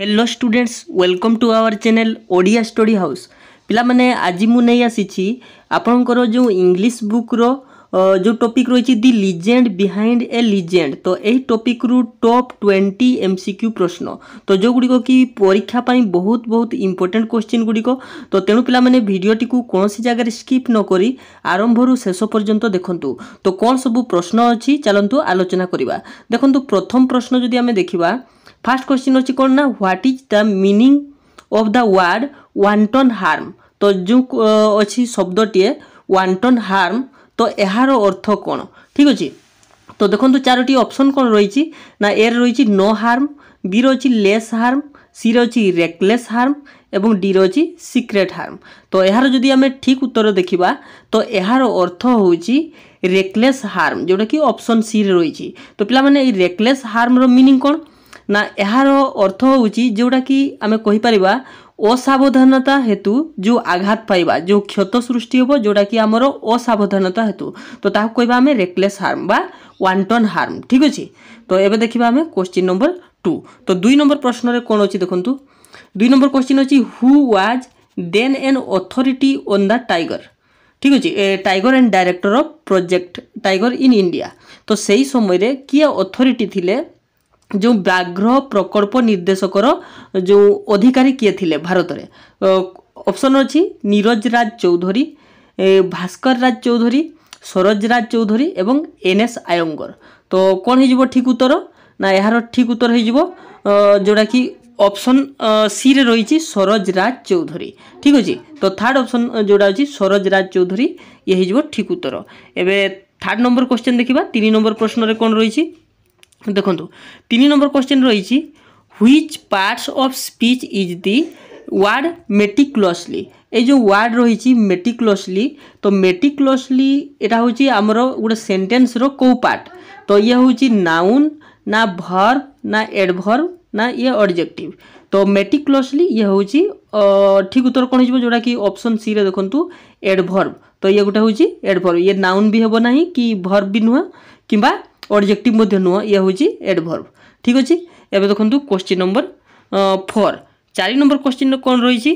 hello students welcome to our channel Odia story house ପିଲାମାନେ ଆଜି ମୁଁ ନେଇ ଆସିଛି ଆପଣଙ୍କର ଯେଉଁ ଇଂଲିଶ ବୁକ୍ର ଯେଉଁ ଟପିକ୍ ରହିଛି the legend behind a legend ତ ଏହି ଟପିକ୍ରୁ top twenty M C Q ପ୍ରଶ୍ନ ତ ଯେଉଁଗୁଡ଼ିକ କି ପରୀକ୍ଷା ପାଇଁ ବହୁତ ବହୁତ ଇମ୍ପୋର୍ଟାଣ୍ଟ କୋଶ୍ଚିନ୍ ଗୁଡ଼ିକ ତ ତେଣୁ ପିଲାମାନେ ଭିଡ଼ିଓଟିକୁ କୌଣସି ଜାଗାରେ ସ୍କିପ୍ ନ କରି ଆରମ୍ଭରୁ ଶେଷ ପର୍ଯ୍ୟନ୍ତ ଦେଖନ୍ତୁ ତ କ'ଣ ସବୁ ପ୍ରଶ୍ନ ଅଛି ଚାଲନ୍ତୁ ଆଲୋଚନା କରିବା ଦେଖନ୍ତୁ ପ୍ରଥମ ପ୍ରଶ୍ନ ଯଦି ଆମେ ଦେଖିବା ফার্স্ট কোশ্চিন হচ্ছে কোন না what is the meaning of the word wanton harm তো ଯେଉଁ ଅଛି ଶବ୍ଦଟିଏ ୱାନ୍ଟନ୍ ହାର୍ମ ତ ଏହାର ଅର୍ଥ କ'ଣ ଠିକ୍ ଅଛି ତ ଦେଖନ୍ତୁ ଚାରୋଟି ଅପସନ୍ କ'ଣ ରହିଛି ନା ଏରେ ରହିଛି ନୋ ହାର୍ମ ବିର ଅଛି ଲେସ୍ ହାର୍ମ ସିରେ ଅଛି ରେକ୍ଲେସ୍ ହାର୍ମ ଏବଂ ଡିରେ ଅଛି ସିକ୍ରେଟ୍ ହାର୍ମ ତ ଏହାର ଯଦି ଆମେ ଠିକ୍ ଉତ୍ତର ଦେଖିବା ତ ଏହାର ଅର୍ଥ ହେଉଛି ରେକ୍ଲେସ୍ ହାର୍ମ ଯେଉଁଟାକି ଅପସନ୍ ସିରେ ରହିଛି ତ ପିଲାମାନେ ଏଇ ରେକ୍ଲେସ୍ ହାର୍ମର ମିନିଂ କ'ଣ ନା ଏହାର ଅର୍ଥ ହେଉଛି ଯେଉଁଟାକି ଆମେ କହିପାରିବା ଅସାବଧାନତା ହେତୁ ଯେଉଁ ଆଘାତ ପାଇବା ଯେଉଁ କ୍ଷତ ସୃଷ୍ଟି ହେବ ଯେଉଁଟାକି ଆମର ଅସାବଧାନତା ହେତୁ ତ ତାହାକୁ କହିବା ଆମେ ରେକ୍ଲେସ୍ ହାର୍ମ ବା ୱାନ୍ଟନ୍ ହାର୍ମ ଠିକ୍ ଅଛି ତ ଏବେ ଦେଖିବା ଆମେ କୋଶ୍ଚିନ୍ ନମ୍ବର ଟୁ ତ ଦୁଇ ନମ୍ବର ପ୍ରଶ୍ନରେ କ'ଣ ଅଛି ଦେଖନ୍ତୁ ଦୁଇ ନମ୍ବର କୋଶ୍ଚିନ୍ ଅଛି who was then an authority on the tiger ঠিক আছে tiger and director of project tiger in India ତ সেই ସମୟରେ କିଏ ଅଥରିଟି ଥିଲେ ଯେଉଁ ବ୍ୟାଘ୍ର ପ୍ରକଳ୍ପ ନିର୍ଦ୍ଦେଶକର ଯେଉଁ ଅଧିକାରୀ କିଏ ଥିଲେ ଭାରତରେ ଅପସନ୍ ଅଛି ନିରଜ ରାଜ ଚୌଧୁରୀ ଭାସ୍କର ରାଜ ଚୌଧୁରୀ ସରୋଜ ରାଜ ଚୌଧୁରୀ ଏବଂ ଏନ୍ ଏସ୍ ଆୟଙ୍ଗର ତ କ'ଣ ହେଇଯିବ ଠିକ୍ ଉତ୍ତର ନା ଏହାର ଠିକ୍ ଉତ୍ତର ହେଇଯିବ ଯେଉଁଟାକି ଅପସନ୍ ସିରେ ରହିଛି ସରୋଜ ରାଜ ଚୌଧୁରୀ ଠିକ୍ ଅଛି ତ ଥାର୍ଡ଼ ଅପସନ୍ ଯେଉଁଟା ଅଛି ସରୋଜ ରାଜ ଚୌଧୁରୀ ଇଏ ହେଇଯିବ ଠିକ୍ ଉତ୍ତର ଏବେ ଥାର୍ଡ଼ ନମ୍ବର କ୍ୱେଶ୍ଚନ୍ ଦେଖିବା ତିନି ନମ୍ବର ପ୍ରଶ୍ନରେ କ'ଣ ରହିଛି देखो तीन नंबर क्वेश्चन रही which parts of speech is the word meticulously ये जो वार्ड रही मेटिक्लोसली तो मेटिक्लोसली यहाँ हूँ आमर गोटे सेन्टेन्स रो पार्ट तो ये हूँ नाउन ना भर ना एडभर ना ये ऑब्जेक्टिव तो मेटिक्लोसली ये हूँ ठीक उत्तर कौन हो जोटा कि अप्सन सी रे देखूँ एडभर्व तो ये गोटे हूँ एडभर्व ये नाउन भी हेबना कि भर्व भी नुह कि ଅଡ଼ଜେକ୍ଟିଭ୍ ମଧ୍ୟ ନୁହଁ ଏହା ହେଉଛି ଏଡ଼ଭର୍ଭ ଠିକ୍ ଅଛି ଏବେ ଦେଖନ୍ତୁ କୋଶ୍ଚିନ୍ ନମ୍ବର ଫୋର୍ ଚାରି ନମ୍ବର କୋଶ୍ଚିନ୍ର କ'ଣ ରହିଛି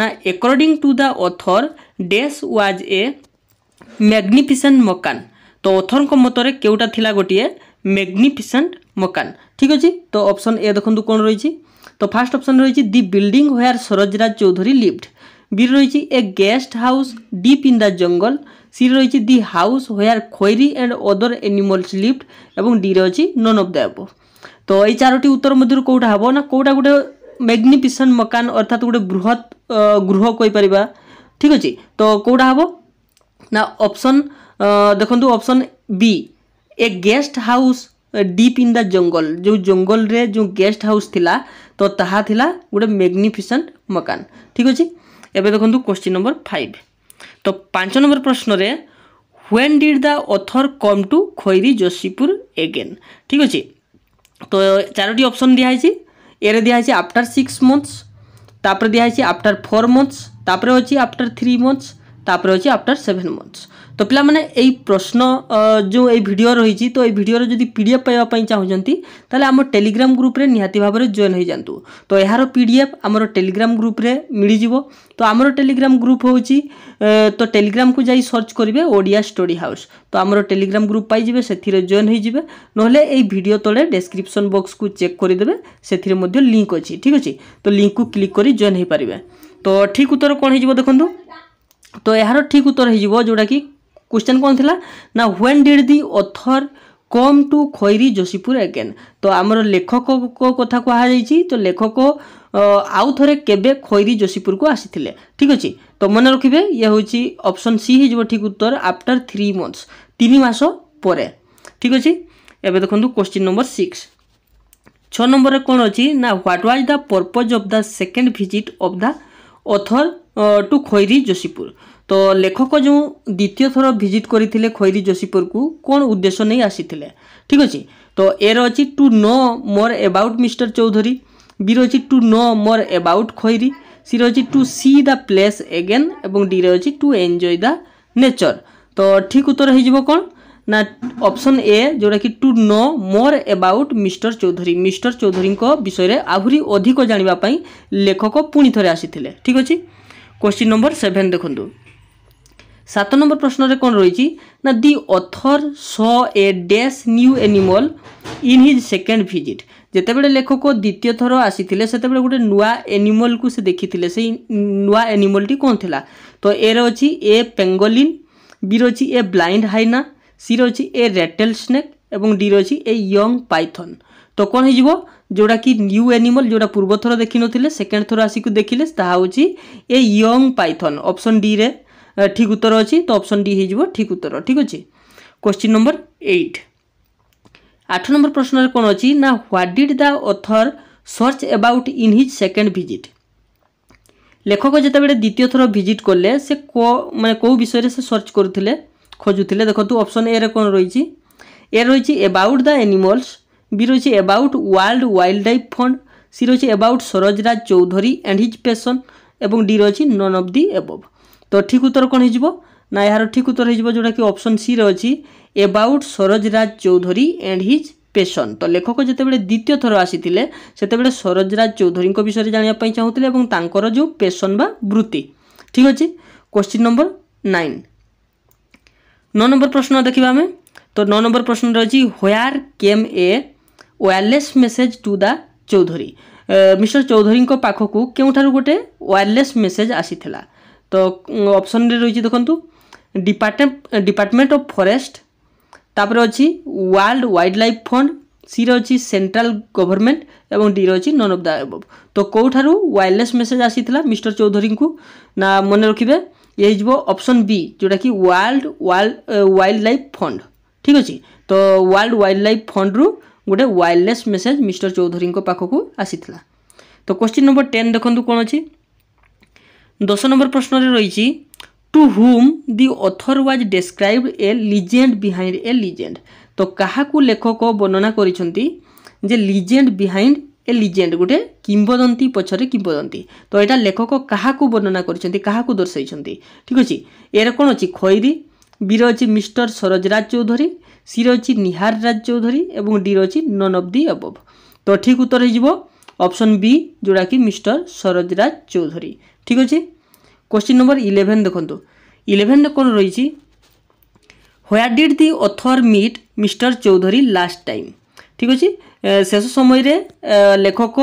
ନା according to the author dash was a magnificent ମକାନ ତ ଅଥରଙ୍କ ମତରେ କେଉଁଟା ଥିଲା ଗୋଟିଏ ମ୍ୟାଗ୍ନିଫିସେଣ୍ଟ ମକାନ ଠିକ୍ ଅଛି ତ ଅପସନ୍ ଏ ଦେଖନ୍ତୁ କ'ଣ ରହିଛି ତ ଫାର୍ଷ୍ଟ ଅପସନ୍ ରହିଛି the building where Sarojraj Chaudhuri lived B ରହିଛି a guest house deep in the jungle C রয়েছে the house where Khairi and other animals lived এবং ডি রয়েছে নন অফ দ্য অ্যাবভ তো এই চারোটি উত্তর মধ্যে কোটা হব না কোটা গোটে ম্যাগনিফিসেন্ট মকান অর্থাৎ গোটে বৃহৎ গৃহ কইপারিবা ঠিক আছে তো কোটা হব না অপশন দেখুন option B a guest house deep in the jungle যে জঙ্গলরে যে গেস্ট হাউস লা তো তাহা লা গোটে ম্যাগনিফিসেন্ট মকান ঠিক আছে এবার দেখুন কোশ্চিন নম্বর ফাইভ ତ ପାଞ୍ଚ ନମ୍ବର ପ୍ରଶ୍ନରେ when did the author come to Khairi Joshipur again ଠିକ୍ ଅଛି তো চারোটি অপশন দেওয়া হয়েছে এর দেওয়া হয়েছে আফটার সিক্স মন্থস তারপরে দেওয়া হয়েছে আফটার ফোর মন্থস তারপরে হচ্ছে আফটার থ্রি মন্থস তাপরে হচ্ছে আফটার সেভেন মন্থস তো পিলামানে এই প্রশ্ন যে এই ভিডিও রয়েছে তো এই ভিডিওর যদি পিডিএফ পাইবা চাহুন তাহলে আমার টেলিগ্রাম গ্রুপে নিহতি ভাবে জয়েন হয়ে যাতে তো এর পিডিএফ আমার টেলিগ্রাম গ্রুপে মিলিযোগ তো আমার টেলিগ্রাম গ্রুপ হচ্ছে তো টেলিগ্রাম কু যাই সর্চ করবে ওড়িয়া স্টোরি হাউস তো আমার টেলিগ্রাম গ্রুপ পাইবে সে জয়েন হয়ে যাবে নহলে এই ভিডিও তলে ডেসক্রিপশন বক্স কু চেক করে দেবে সে লিঙ্ক অ ঠিক আছে তো লিঙ্ক কু ক্লিক করে জয়েন হয়ে পারে তো ঠিক উত্তর কোণ হয়ে যাব দেখুন ତ ଏହାର ଠିକ୍ ଉତ୍ତର ହେଇଯିବ ଯେଉଁଟାକି क्वेश्चन कौन थिला ना when did the author come to Khairi Joshipur again तो आमर लेखक को कथा कहुई तो लेखक आउ थे केवे खैरी जोशीपुर को आसी ठीक अच्छे तो मन रखिए ये हूँ ऑप्शन सी हो ठीक उत्तर आफ्टर थ्री मंथ्स तीन मस पर ठीक अच्छे एवं देखो क्वेश्चन नंबर सिक्स छ नंबर कौन अच्छी ना what was the purpose of the second visit of the author to Khairi Joshipur তো লেখক ଯେଉଁ ଦ୍ୱିତୀୟ ଥର ଭିଜିଟ୍ କରିଥିଲେ ଖଇରି ଯୋଶୀପୁରକୁ କ'ଣ ଉଦ୍ଦେଶ୍ୟ ନେଇ ଆସିଥିଲେ ଠିକ୍ ଅଛି ତ ଏର ଅଛି to know more about mister Chaudhuri ବିର ଅଛି to know more about Khairi ସିରେ ଅଛି to see the place again ଏବଂ ଡିରେ ଅଛି ଟୁ ଏନ୍ଜୟ ଦ ନେଚର ତ ଠିକ୍ ଉତ୍ତର ହେଇଯିବ କ'ଣ ନା ଅପସନ୍ ଏ ଯେଉଁଟାକି to know more about mister Chaudhuri mister ଚୌଧୁରୀଙ୍କ ବିଷୟରେ ଆହୁରି ଅଧିକ ଜାଣିବା ପାଇଁ ଲେଖକ ପୁଣି ଥରେ ଆସିଥିଲେ ଠିକ୍ ଅଛି କ୍ୱେଶ୍ଚିନ୍ ନମ୍ବର ସେଭେନ୍ ଦେଖନ୍ତୁ সাত নম্বর প্রশ্নরে কোন রয়েছে না the author saw a dash new animal in his second visit যেতবে লেখক দ্বিতীয় থর আসিলে সেতবে গোটে নূয়া এনিমল কু সে দেখি সেই নূয়া এনিমলটি কোণ লা তো এর অছি এ পেঙ্গলিন বি অছি এ ব্লাইন্ড হাইনা সির অছি এ রেটেল স্নেক এবং ডি অছি এ ইয়ং পাইথন তো কোণ হয়ে যাব কি নিউ এনিমল যেটা পূর্ব থর দেখি ଦେଖିନଥିଲେ ସେକେଣ୍ଡ ଥର ଆସିକି ଦେଖିଲେ ତାହା a young python option D রে ঠিক উত্তর অছি তো অপশন ডি হয়ে ঠিক উত্তর ঠিক আছে কোশ্চিন নম্বর এইট আঠ নম্বর প্রশ্নরে কোণ অছি না what did the author search about in his second visit লেখক যেতবে দ্বিতীয় থর ভিজিট কলে সে কো মানে কেউ বিষয়ে সে সর্চ করুলে খোঁজুলে দেখুন অপশন এ রে কোণ রয়েছে এ রয়েছে এবাউট দ্য এনিমলস বি রয়েছে about world wildlife fund C রয়েছে about Sarojraj Chaudhuri and his passion এবং ডি রয়েছে নন অফ দি অ্যাবভ ତ ଠିକ୍ ଉତ୍ତର କ'ଣ ହେଇଯିବ ନା ଏହାର ଠିକ୍ ଉତ୍ତର ହେଇଯିବ ଯେଉଁଟାକି ଅପସନ୍ ସିରେ ଅଛି about Sarojraj Chaudhuri and his passion ତ ଲେଖକ ଯେତେବେଳେ ଦ୍ୱିତୀୟ ଥର ଆସିଥିଲେ ସେତେବେଳେ ସରୋଜରାଜ ଚୌଧୁରୀଙ୍କ ବିଷୟରେ ଜାଣିବା ପାଇଁ ଚାହୁଁଥିଲେ ଏବଂ ତାଙ୍କର ଯେଉଁ ପେସନ୍ ବା ବୃତ୍ତି ଠିକ୍ ଅଛି କ୍ୱେଶ୍ଚିନ୍ ନମ୍ବର ନାଇନ୍ ନଅ ନମ୍ବର ପ୍ରଶ୍ନ ଦେଖିବା ଆମେ ତ ନଅ ନମ୍ବର ପ୍ରଶ୍ନରେ ଅଛି ହ୍ୱେୟାର୍ କେମ୍ ଏ ୱାୟାରଲେସ୍ ମେସେଜ୍ ଟୁ ଦା ଚୌଧୁରୀ ମିଷ୍ଟର ଚୌଧୁରୀଙ୍କ ପାଖକୁ କେଉଁଠାରୁ ଗୋଟେ ୱାୟାରଲେସ୍ ମେସେଜ୍ ଆସିଥିଲା ତ ଅପସନ୍ରେ ରହିଛି ଦେଖନ୍ତୁ ଡିପାର୍ଟମେଣ୍ଟ ଡିପାର୍ଟମେଣ୍ଟ ଅଫ୍ ଫରେଷ୍ଟ ତାପରେ ଅଛି ୱାର୍ଲଡ ୱାଇଲ୍ଡ ଲାଇଫ୍ ଫଣ୍ଡ ସିରେ ଅଛି ସେଣ୍ଟ୍ରାଲ ଗଭର୍ଣ୍ଣମେଣ୍ଟ ଏବଂ ଡିରେ ଅଛି ନନ୍ ଅଫ୍ ଦ ଏବଭ୍ ତ କେଉଁଠାରୁ ୱାୟାରଲେସ୍ ମେସେଜ୍ ଆସିଥିଲା ମିଷ୍ଟର ଚୌଧୁରୀଙ୍କୁ ନା ମନେ ରଖିବେ ଇଏ ହେଇଯିବ ଅପସନ୍ ବି ଯେଉଁଟାକି ୱାର୍ଲଡ ୱାଇଲ୍ଡ ଲାଇଫ୍ ଫଣ୍ଡ ଠିକ୍ ଅଛି ତ ୱାର୍ଲଡ ୱାଇଲ୍ଡ ଲାଇଫ୍ ଫଣ୍ଡରୁ ଗୋଟେ ୱାୟାରଲେସ୍ ମେସେଜ୍ ମିଷ୍ଟର ଚୌଧୁରୀଙ୍କ ପାଖକୁ ଆସିଥିଲା ତ କ୍ୱେଶ୍ଚିନ୍ ନମ୍ବର ଟେନ୍ ଦେଖନ୍ତୁ କ'ଣ ଅଛି দশ নম্বর প্রশ্নরে রয়েছে to whom the author was describe a legend behind a legend তো কাহাকু লেখক বর্ণনা করেছেন যে লিজেন্ড বিহাইন্ড এ লিজেন্ড গোটে কিংবদন্তী পছরে কিংবদন্তী তো এটা লেখক কাহাকু বর্ণনা করেছেন কাহাকু দর্শাইছেন ঠিক আছে এর কোণ অছি খৈরি বীর অছি মিস্টর সরোজরাজ চৌধুরী সির অছি নিহার রাজ চৌধুরী এবং ডি অছি নন অফ দি অবভ তো ঠিক উত্তর হয়ে যাব অপশন বি যেটা কি মিস্টর সরোজরাজ চৌধুরী ঠিক আছে কোশ্চিন নম্বর ইলেভেন দেখন্তু ইলেভেন কোন রয়েছে where did the author meet mister Chaudhuri last time ঠিক আছে শেষ সময় লেখক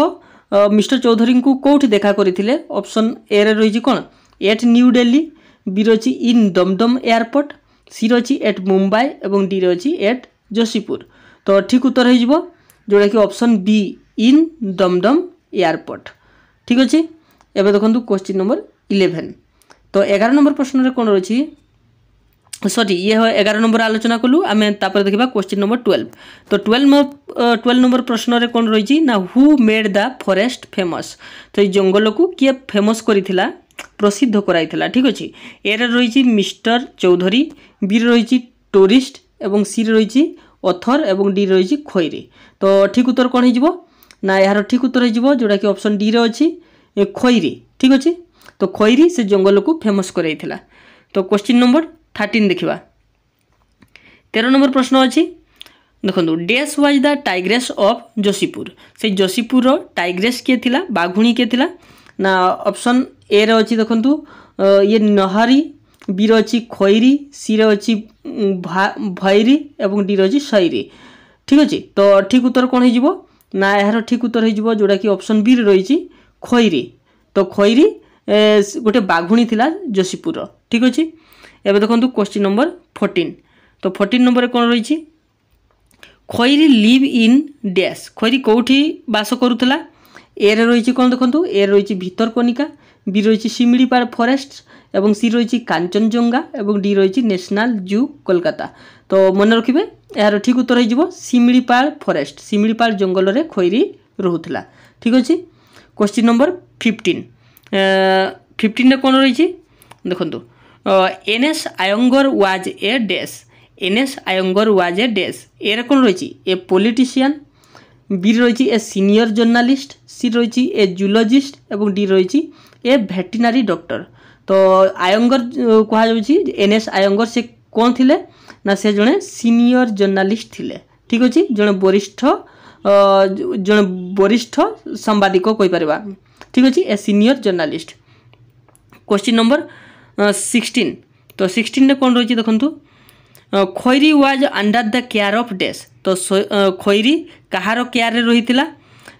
মিস্টর চৌধুরী কোটি দেখা করে অপশন এ রয়েছে কোণ এট নিউ ডেলি বি রয়েছে ইন দমদম এয়ারপোর্ট সি রয়েছে এট মুম্বাই এবং ডি রয়েছে এট যোশীপুর তো ঠিক উত্তর হয়ে যাব যেটা কি option B in Dumdum airport ঠিক আছে এবার দেখুন কোশ্চিন নম্বর ইলেভেন তো এগারো নম্বর প্রশ্নরে কোণ রয়েছে সরি ইয়ে এগারো নম্বর আলোচনা কলু আমি তাপরে দেখবা কোশ্চিন নম্বর টুয়েলভ তো টুয়েলভ টুয়েলভ নম্বর প্রশ্নরে কোণ রয়েছে না who made the forest famous তো এই জঙ্গলকু কিয়ে ফেমস করেছিল প্রসিদ্ধ করাই ঠিক আছে এর রয়েছে মিস্টর চৌধুরী বি রয়েছে টুরিস্ট এবং সি রয়েছে অথর এবং ডি রয়েছে খৈরে তো ঠিক উত্তর কোণ হয়ে না এর ঠিক উত্তর হয়ে যাব যেটা কি অপশন ডি রে খৈরি ঠিক ଅଛି ତ ଖୈରି ସେ ଜଙ୍ଗଲକୁ ଫେମସ୍ କରାଇଥିଲା ତ କ୍ୱେଶ୍ଚିନ୍ ନମ୍ବର ଥାର୍ଟିନ୍ ଦେଖିବା ତେର ନମ୍ବର ପ୍ରଶ୍ନ ଅଛି ଦେଖନ୍ତୁ dash was the tigress of Joshipur ସେଇ ଯୋଶୀପୁରର ଟାଇଗ୍ରେସ୍ କିଏ ଥିଲା ବାଘୁଣୀ କିଏ ଥିଲା ନା ଅପସନ୍ ଏରେ ଅଛି ଦେଖନ୍ତୁ ଇଏ ନହାରୀ ବିରେ ଅଛି ଖଇରି ସିରେ ଅଛି ଭୈରି ଏବଂ ଡିରେ ଅଛି ଶୈରୀ ଠିକ୍ ଅଛି ତ ଠିକ୍ ଉତ୍ତର କ'ଣ ହେଇଯିବ ନା ଏହାର ଠିକ୍ ଉତ୍ତର ହେଇଯିବ ଯେଉଁଟାକି ଅପସନ୍ ବିରେ ରହିଛି খৈরি তো খৈরি ଗୋଟେ ବାଘୁଣୀ ଥିଲା ଯୋଶୀପୁରର ଠିକ୍ ଅଛି ଏବେ ଦେଖନ୍ତୁ କ୍ୱେଶ୍ଚିନ୍ ନମ୍ବର ଫୋର୍ଟିନ୍ ତ ଫୋର୍ଟିନ୍ ନମ୍ବରରେ କ'ଣ ରହିଛି Khairi live in dash Khairi କେଉଁଠି ବାସ କରୁଥିଲା ଏରେ ରହିଛି କ'ଣ ଦେଖନ୍ତୁ ଏ ରହିଛି ଭିତରକନିକା ବି ରହିଛି ଶିମିଳିପାଳ ଫରେଷ୍ଟ ଏବଂ ସି ରହିଛି କାଞ୍ଚନଜଙ୍ଗା ଏବଂ ଡି ରହିଛି ନ୍ୟାସନାଲ୍ ଜୁ କୋଲକାତା ତ ମନେ ରଖିବେ ଏହାର ଠିକ୍ ଉତ୍ତର ହେଇଯିବ ଶିମିଳିପାଳ ଫରେଷ୍ଟ ଶିମିଳିପାଳ ଜଙ୍ଗଲରେ ଖଇରି ରହୁଥିଲା ଠିକ୍ ଅଛି কোশ্চিন নম্বর ফিফটিন ফিফটিনটা কোন রয়েছে দেখন্তু N S Iyengar was a dash N S Iyengar was a dash এর কোন রয়েছে এ পলিটিশিয়ান বি রয়েছে এ সিনিয়র জর্নালিস্ট সি রয়েছে এ জুলজিস্ট এবং ডি রয়েছে এ ভেটেরিনারি ডক্টর তো আয়ঙ্গর কুহযাচ্ছে এনএস আয়ঙ্গর সে কোণ লে না সে জনে সিনিয়র জর্নালিস্ট লে ঠিক আছে জনে বরিষ্ঠ ଜଣେ ବରିଷ୍ଠ ସାମ୍ବାଦିକ କହିପାରିବା ଠିକ୍ ଅଛି a senior journalist question number sixteen ତ ସିକ୍ସଟିନ୍ରେ କ'ଣ ରହିଛି ଦେଖନ୍ତୁ Khairi was under the care of dash ତ ଖଇରି କାହାର କେୟାରରେ ରହିଥିଲା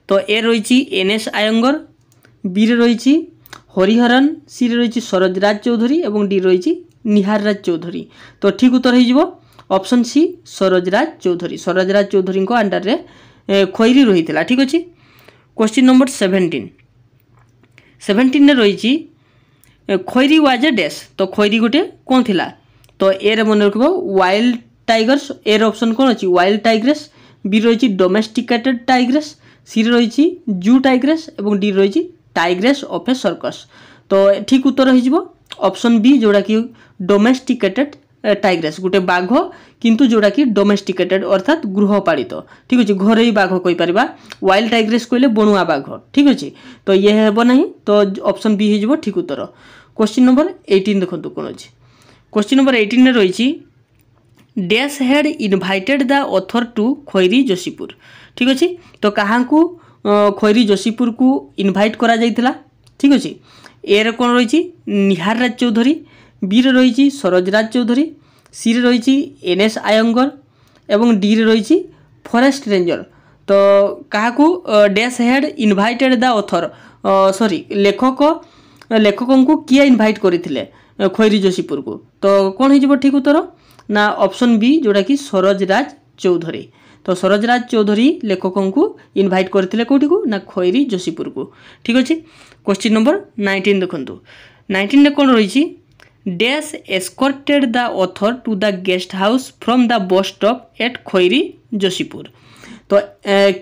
ତ ଏ ରହିଛି ଏନ୍ ଏସ୍ ଆୟଙ୍ଗର ବିରେ ରହିଛି হরিহরন সিরে রয়েছে সরোজরাজ চৌধুরী এবং ডি রয়েছে নিহাররাজ চৌধুরী তো ঠিক উত্তর হয়ে যাব অপশন সি সরোজরাজ চৌধুরী সরোজরাজ চৌধুরী আন্ডারে খৈরি রয়েছে ঠিক আছে কোশ্চিন নম্বর সেভেন্টিন সেভেন্টিনে রয়েছে খৈরি ওয়াজ এ ড্যাশ তো খৈরি গোটে কোণ লা তো এর মনে রাখব ওয়াইল্ড টাইগর্স এর অপশন কোণ অছি ওয়াইল্ড টাইগ্রেস বি রয়েছে ডোমেস্টিকেটেড টাইগ্রেস সি রয়েছে জু টাইগ্রেস এবং ডি রয়েছে টাইগ্রেস অফ এ সর্কস তো ঠিক উত্তর হয়ে অপশন বি যেটা কি ডোমেস্টিকেটেড ଟାଇଗ୍ରେସ୍ ଗୋଟେ ବାଘ କିନ୍ତୁ ଯେଉଁଟାକି ଡୋମେଷ୍ଟିକେଟେଡ୍ ଅର୍ଥାତ୍ ଗୃହପାଳିତ ଠିକ୍ ଅଛି ଘରୋଇ ବାଘ କହିପାରିବା ୱାଇଲ୍ଡ ଟାଇଗ୍ରେସ୍ କହିଲେ ବଣୁଆ ବାଘ ଠିକ୍ ଅଛି ତ ଇଏ ହେବ ନାହିଁ ତ ଅପସନ୍ ବି ହେଇଯିବ ଠିକ୍ ଉତ୍ତର କୋଶ୍ଚିନ୍ ନମ୍ବର ଏଇଟିନ୍ ଦେଖନ୍ତୁ କ'ଣ ଅଛି କୋଶ୍ଚିନ୍ ନମ୍ବର ଏଇଟିନ୍ରେ ରହିଛି dash had invited the author to Khairi Joshipur ঠিক আছে তো কাহাকু খৈরি যোশীপুর কু ইনভাইট করা যাইতিলা ঠিক আছে এর কোন রয়েছে নিহার রাজ চৌধুরী বির রয়েছে সরোজ রাজ চৌধুরী সিরে রয়েছি এনএস আয়ঙ্গর এবং ডিরে রয়েছি ফরেস্ট রেঞ্জর তো কাহাকু dash had invited the author sorry লেখক লেখকঙ্কু কিয়ে ইনভাইট করিলে খৈরি যোশীপুরকু তো কোণ হয়ে যাব ঠিক উত্তর না অপশন বি যেটা কি সরোজ রাজ চৌধুরী তো সরোজ রাজ চৌধুরী লেখকঙ্কু ইনভাইট করিলে কোটিকু না খৈরি যোশীপুরকু ঠিক আছে কোশ্চিন নম্বর নাইনটিন দেখুন নাইনটিনে কোণ রয়েছে dash escorted the author to the guest house from the bus stop at Khairi Joshipur তো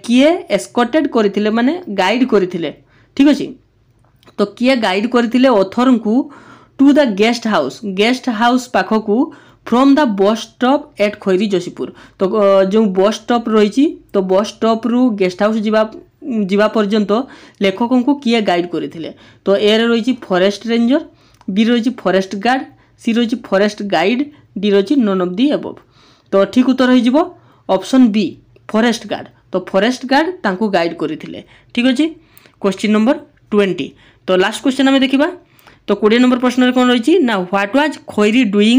কিয়ে এসকর্টেড করে মানে গাইড করে ঠিক আছে তো কিয়ে গাইড করে author to the guest house guest house পাখক from the bus stop at Khairi Joshipur তো যে বস স্টপ রয়েছে তো বস স্টপ্রু গেস্ট হাউস যা যা পর্যন্ত লেখকঙ্কু কিয়ে গাইড করে তো এর রয়েছে ফরেস্ট রেঞ্জর বি রয়েছে ফরেস্ট গার্ড সি রয়েছে ফরেস্ট গাইড ডি রয়েছে নন অফ দি এবভ তো ঠিক উত্তর হয়ে যাব অপশন বি ফরেস্ট গার্ড তো ফরেস্ট গার্ড তাঁকু গাইড করে ঠিক আছে কোশ্চিন নম্বর টোয়েন্টি তো লাস্ট কোশ্চেন আমি দেখিবা তো কোড়িয়ে নম্বর প্রশ্নের কোণ রয়েছে না what was Khairi doing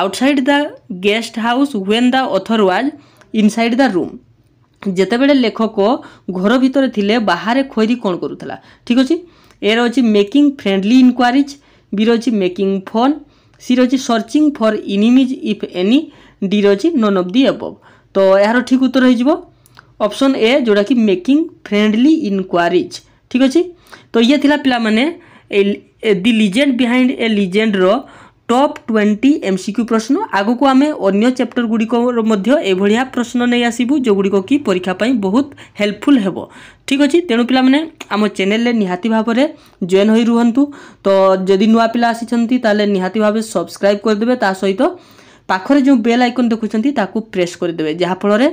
outside the guest house when the author was inside the room যেতবে লেখক ঘর ভিতরে লে বাহারে খৈরি কোণ করুলা ঠিক আছে এর অছি মেকিং ফ্রেন্ডলি ইনকোয়ারিজ বিরোজি মেকিং ফোন সিরোজি searching for enemies if any ডিরোজি নন অফ দি এবভ তো এর ঠিক উত্তর হয়ে যাব অপশন এ যেটা কি মেকিং ফ্রেন্ডলি ইনকোয়ারিজ ঠিক আছে তো ইয়ে লা পিলা মানে দি লিজেন্ড বিহাইন্ড এ লিজেন্ডর top twenty M C Q ପ୍ରଶ୍ନ ଆଗକୁ ଆମେ ଅନ୍ୟ ଚାପ୍ଟର ଗୁଡ଼ିକର ମଧ୍ୟ ଏଭଳିଆ ପ୍ରଶ୍ନ ନେଇ ଆସିବୁ ଯେଉଁଗୁଡ଼ିକ କି ପରୀକ୍ଷା ପାଇଁ ବହୁତ ହେଲ୍ପଫୁଲ୍ ହେବ ଠିକ୍ ଅଛି ତେଣୁ ପିଲାମାନେ ଆମ ଚ୍ୟାନେଲରେ ନିହାତି ଭାବରେ ଜଏନ୍ ହୋଇ ରୁହନ୍ତୁ ତ ଯଦି ନୂଆ ପିଲା ଆସିଛନ୍ତି ତାହେଲେ ନିହାତି ଭାବେ ସବସ୍କ୍ରାଇବ୍ କରିଦେବେ ତା ସହିତ ପାଖରେ ଯେଉଁ ବେଲ୍ ଆଇକନ୍ ଦେଖୁଛନ୍ତି ତାକୁ ପ୍ରେସ୍ କରିଦେବେ ଯାହାଫଳରେ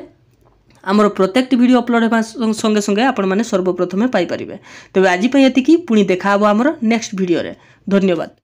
ଆମର ପ୍ରତ୍ୟେକଟି ଭିଡ଼ିଓ ଅପଲୋଡ଼ ହେବା ସଙ୍ଗେ ସଙ୍ଗେ ଆପଣମାନେ ସର୍ବପ୍ରଥମେ ପାଇପାରିବେ ତେବେ ଆଜି ପାଇଁ ଏତିକି ପୁଣି ଦେଖାହେବ ଆମର ନେକ୍ସଟ ଭିଡ଼ିଓରେ ଧନ୍ୟବାଦ